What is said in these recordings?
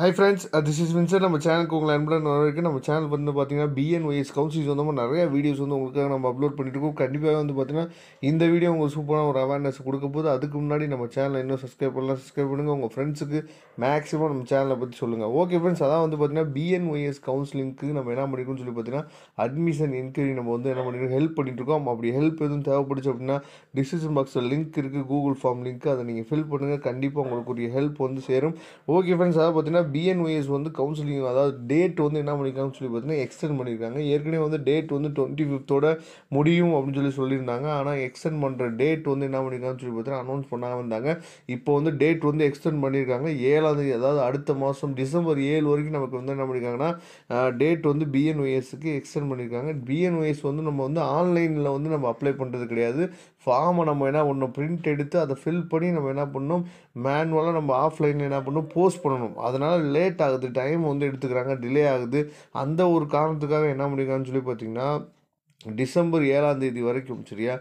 High friends this is மின்சர் நம்ம சேனலுக்கு உங்களை அன்புடன் வரைக்கும் நம்ம சேனல் வந்து பார்த்தீங்கன்னா பிஎன்ஒய்எஸ் கவுன்சில்ஸ் வந்து நிறைய வீடியோஸ் வந்து உங்களுக்காக நம்ம அப்லோட் பண்ணிட்டுருக்கோம் கண்டிப்பாக வந்து பார்த்தீங்கன்னா இந்த வீடியோ உங்களுக்கு சூப்பரான ஒரு அவேர்னஸ் கொடுக்க போது அதுக்கு முன்னாடி நம்ம சேனலை இன்னும் சப்ஸ்கிரைப் பண்ணலாம் சப்ஸ்கிரைப் பண்ணுங்கள் உங்கள் ஃப்ரெண்ட்ஸுக்கு மேக்ஸிமம் நம்ம சேனலை பற்றி சொல்லுங்கள் ஓகே ஃப்ரெண்ட்ஸ் அதான் வந்து பார்த்தீங்கன்னா பிஎன்ஒய்எஸ் கவுன்சிலிங்க்கு நம்ம என்ன பண்ணிக்கணும் சொல்லி பார்த்தீங்கன்னா அட்மிஷன் என்கொயரி நம்ம வந்து என்ன பண்ணிக்கணும் ஹெல்ப் பண்ணிட்டுருக்கோம் அப்படி ஹெல்ப் எதுவும் தேவைப்படுச்சு அப்படின்னா டிஸ்கிரிப்ஷன் பாக்ஸில் லிங்க் இருக்குது கூகுள் ஃபார்ம் லிங்க் அதை நீங்கள் ஃபில் பண்ணுங்கள் கண்டிப்பாக உங்களுக்கு ஒரு ஹெல்ப் வந்து சேரும் ஓகே ஃப்ரெண்ட்ஸ் அதாவது பார்த்தீங்கன்னா பிஎன்ஒஎஸ் வந்து கவுன்சிலிங் அதாவது டேட் வந்து என்ன பண்ணியிருக்காங்கன்னு சொல்லி பார்த்தீங்கன்னா எக்ஸ்டென்ட் பண்ணியிருக்காங்க ஏற்கனவே வந்து டேட் வந்து டுவெண்ட்டி ஃபிஃப்த்தோட முடியும் அப்படின்னு சொல்லி சொல்லியிருந்தாங்க ஆனால் எக்ஸ்டெண்ட் பண்ணுற டேட் வந்து என்ன பண்ணியிருக்காங்கன்னு சொல்லி பார்த்தீங்கன்னா அனௌன்ஸ் பண்ணாமல் இருந்தாங்க இப்போ வந்து டேட் வந்து எக்ஸ்டென்ட் பண்ணியிருக்காங்க ஏழாந்தேதி அதாவது அடுத்த மாதம் டிசம்பர் ஏழு வரைக்கும் நமக்கு வந்து என்ன பண்ணியிருக்காங்கன்னா டேட் வந்து பிஎன்ஒஎஸ்க்கு எக்ஸ்டென்ட் பண்ணியிருக்காங்க பிஎன்ஒஎஸ் வந்து நம்ம வந்து ஆன்லைனில் வந்து நம்ம அப்ளை பண்ணுறது கிடையாது ஃபார்மை நம்ம என்ன பண்ணணும் பிரிண்ட் எடுத்து அதை ஃபில் பண்ணி நம்ம என்ன பண்ணணும் மேனுவலாக நம்ம ஆஃப்லைனில் என்ன பண்ணணும் போஸ்ட் பண்ணணும் அதனால் நாள் லேட் ஆகுது டைம் வந்து எடுத்துக்கிறாங்க டிலே ஆகுது அந்த ஒரு காரணத்துக்காக என்ன முடியுங்கன்னு சொல்லி பார்த்தீங்கன்னா டிசம்பர் ஏழாம் தேதி வரைக்கும் சரியா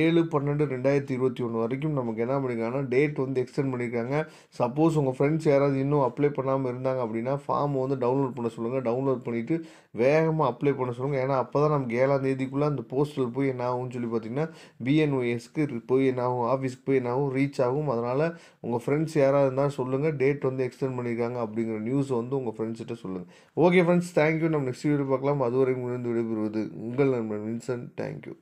ஏழு பன்னெண்டு ரெண்டாயிரத்தி இருபத்தி ஒன்று வரைக்கும் நமக்கு என்ன பண்ணியிருக்காங்கன்னா டேட் வந்து எக்ஸ்டெண்ட் பண்ணியிருக்காங்க சப்போஸ் உங்கள் ஃப்ரெண்ட்ஸ் யாராவது இன்னும் அப்ளை பண்ணாமல் இருந்தாங்க அப்படின்னா ஃபார்ம் வந்து டவுன்லோட் பண்ண சொல்லுங்கள் டவுன்லோட் பண்ணிவிட்டு வேகமாக அப்ளை பண்ண சொல்லுங்கள் ஏன்னா அப்போ தான் நமக்கு ஏழாம் தேதிக்குள்ளே அந்த போஸ்டில் போய் என்ன ஆகும்னு சொல்லி பார்த்தீங்கன்னா பிஎன்ஒஎஸ்க்கு போய் என்ன ஆகும் ஆஃபீஸ்க்கு போய் என்ன ஆகும் ரீச் ஆகும் அதனால் உங்கள் ஃப்ரெண்ட்ஸ் யாராவது இருந்தாலும் சொல்லுங்கள் டேட் வந்து எக்ஸ்டெண்ட் பண்ணியிருக்காங்க அப்படிங்கிற நியூஸ் வந்து உங்கள் ஃப்ரெண்ட்ஸ்கிட்ட சொல்லுங்கள் ஓகே ஃப்ரெண்ட்ஸ் தேங்க்யூ நம்ம நெக்ஸ்ட் வீடியோ பார்க்கலாம் அதுவரைக்கும் முடிந்து விடைபெறுவது உங்கள் நண்பன் Vincent, Thank you.